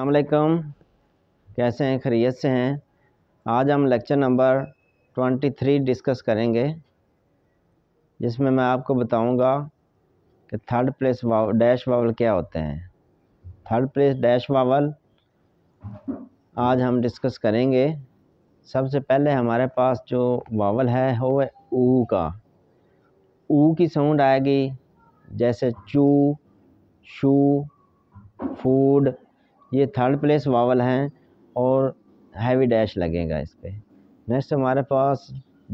अलैक्म कैसे हैं खरीत से हैं आज हम lecture number twenty three discuss करेंगे जिसमें मैं आपको बताऊंगा कि third place vowel dash vowel क्या होते हैं थर्ड प्लेस डैश वावल आज हम डिस्कस करेंगे सबसे पहले हमारे पास जो वावल है वो है ऊ का ऊ की साउंड आएगी जैसे चू शू फूड ये थर्ड प्लेस वावल हैं और हैवी डैश लगेगा इस पर नेक्स्ट हमारे पास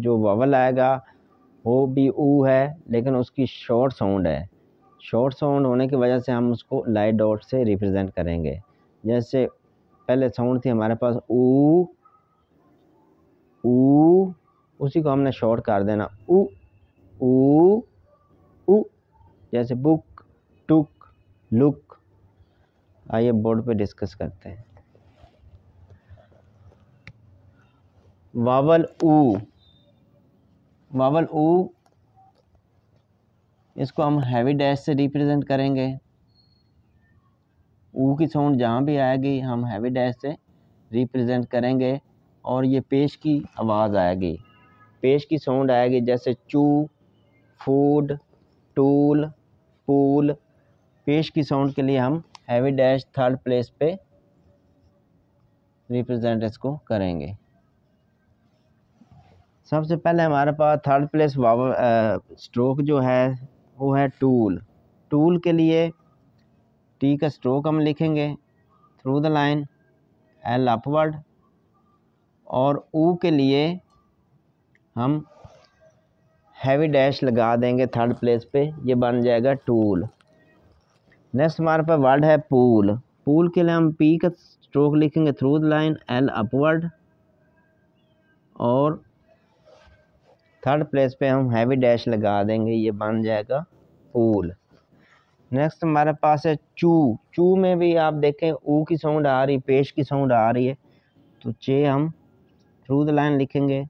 जो वावल आएगा वो भी ऊ है लेकिन उसकी शॉर्ट साउंड है शॉर्ट साउंड होने की वजह से हम उसको लाइट डॉट से रिप्रेजेंट करेंगे जैसे पहले साउंड थी हमारे पास ऊ ऊ उसी को हमने शॉर्ट कर देना ऊ ऊ ऊ जैसे बुक टुक लुक आइए बोर्ड पे डिस्कस करते हैं वावल ऊ वावल ऊ इसको हम हैवी डैश से रिप्रेजेंट करेंगे ऊ की साउंड जहाँ भी आएगी हम हैवी डैश से रिप्रेजेंट करेंगे और ये पेश की आवाज़ आएगी पेश की साउंड आएगी जैसे चू फूड टूल पूल पेश की साउंड के लिए हम हैवी डैश थर्ड प्लेस पे रिप्रेजेंट इसको करेंगे सबसे पहले हमारे पास थर्ड प्लेस वावर स्ट्रोक जो है वो है टूल टूल के लिए टी का स्ट्रोक हम लिखेंगे through the line L upward और ऊ के लिए हम हैवी डैश लगा देंगे थर्ड प्लेस पे ये बन जाएगा टूल नेक्स्ट हमारे पास वर्ड है पूल पूल के लिए हम पी का स्ट्रोक लिखेंगे through the line L upward और थर्ड प्लेस पे हम हैवी डैश लगा देंगे ये बन जाएगा पूल नेक्स्ट हमारे पास है चू चू में भी आप देखें ऊ की साउंड आ रही पेश की साउंड आ रही है तो चे हम थ्रू द लाइन लिखेंगे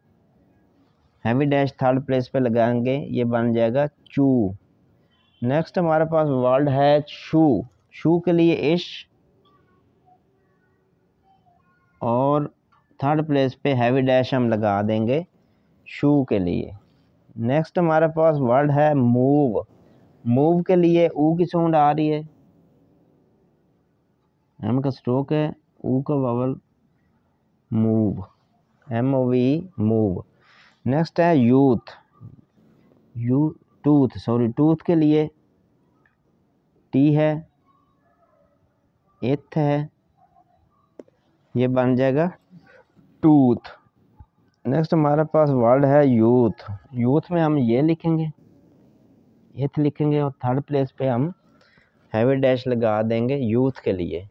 हैवी डैश थर्ड प्लेस पे लगाएंगे ये बन जाएगा चू नेक्स्ट हमारे पास वर्ड है शू शू के लिए इश और थर्ड प्लेस पे हैवी डैश हम लगा देंगे शू के लिए नेक्स्ट हमारे पास वर्ड है मूव मूव के लिए ऊ की साउंड आ रही है एम का स्ट्रोक है ऊ का vowel move M O V move next है youth you tooth sorry tooth के लिए टी है एथ है ये बन जाएगा टूथ नेक्स्ट हमारे पास वर्ड है यूथ यूथ में हम ये लिखेंगे एथ लिखेंगे और थर्ड प्लेस पे हम हैवी डैश लगा देंगे यूथ के लिए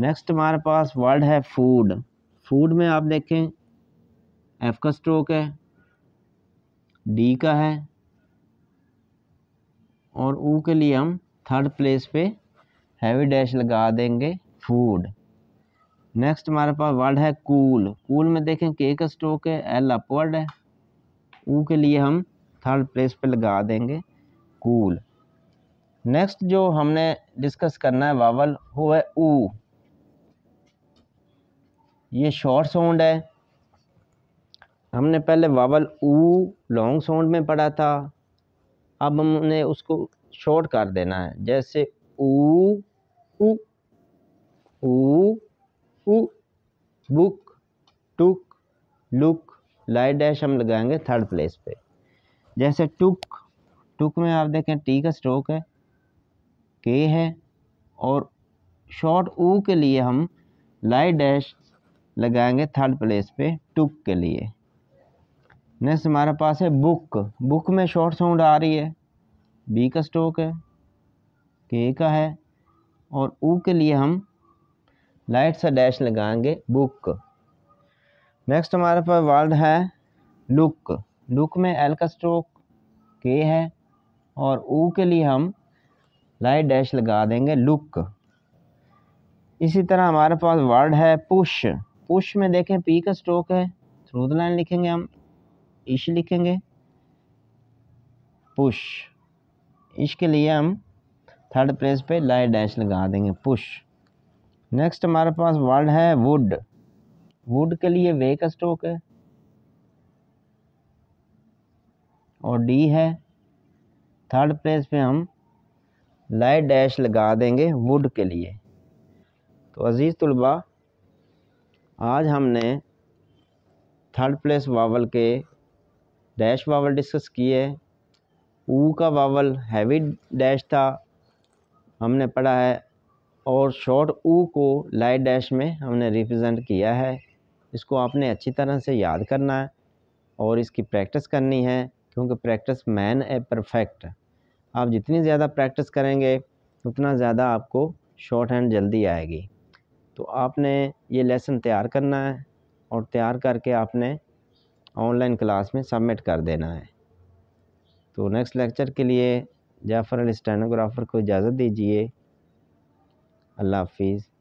नेक्स्ट हमारे पास वर्ड है फूड फूड में आप देखें एफ का स्ट्रोक है डी का है और ऊ के लिए हम थर्ड प्लेस पे हैवी डैश लगा देंगे फूड नेक्स्ट हमारे पास वर्ड है कूल कूल में देखें के का स्ट्रोक है एल अपवर्ड है ऊ के लिए हम थर्ड प्लेस पे लगा देंगे कूल नेक्स्ट जो हमने डिस्कस करना है वावल वो है ऊ ये शॉर्ट साउंड है हमने पहले वावल ऊ लॉन्ग साउंड में पढ़ा था अब हमने उसको शॉर्ट कर देना है जैसे ऊ ऊ book took look light dash हम लगाएंगे थर्ड प्लेस पे जैसे टुक टुक में आप देखें टी का स्ट्रोक है के है और शॉर्ट ऊ के लिए हम लाइट डैश लगाएंगे थर्ड प्लेस पे टुक के लिए नेक्स्ट हमारे पास है बुक बुक में शॉर्ट साउंड आ रही है बी का स्ट्रोक है के का है और ऊ के लिए हम लाइट सा डैश लगाएंगे बुक नेक्स्ट हमारे पास वर्ड है लुक लुक में एल का स्ट्रोक के है और ऊ के लिए हम लाइट डैश लगा देंगे लुक इसी तरह हमारे पास वर्ड है पुश पुश में देखें पी का स्ट्रोक है थ्रू द लाइन लिखेंगे हम इश लिखेंगे पुश इसके लिए हम थर्ड प्लेस पे लाइट डैश लगा देंगे पुश नेक्स्ट हमारे पास वर्ड है वुड वुड के लिए वे का स्ट्रोक है और डी है थर्ड प्लेस पे हम लाइट डैश लगा देंगे वुड के लिए तो अज़ीज़ तलबा आज हमने थर्ड प्लेस वावल के डैश वावल डिस्कस किए ऊ का वावल हैवी डैश था हमने पढ़ा है और शॉर्ट ऊ को लाइट डैश में हमने रिप्रेजेंट किया है इसको आपने अच्छी तरह से याद करना है और इसकी प्रैक्टिस करनी है क्योंकि प्रैक्टिस मैन ए परफेक्ट आप जितनी ज़्यादा प्रैक्टिस करेंगे उतना ज़्यादा आपको शॉर्ट हैंड जल्दी आएगी तो आपने ये लेसन तैयार करना है और तैयार करके आपने ऑनलाइन क्लास में सबमिट कर देना है तो नेक्स्ट लेक्चर के लिए जाफ़र स्टेनोग्राफ़र को इजाज़त दीजिए अल्लाह हाफिज़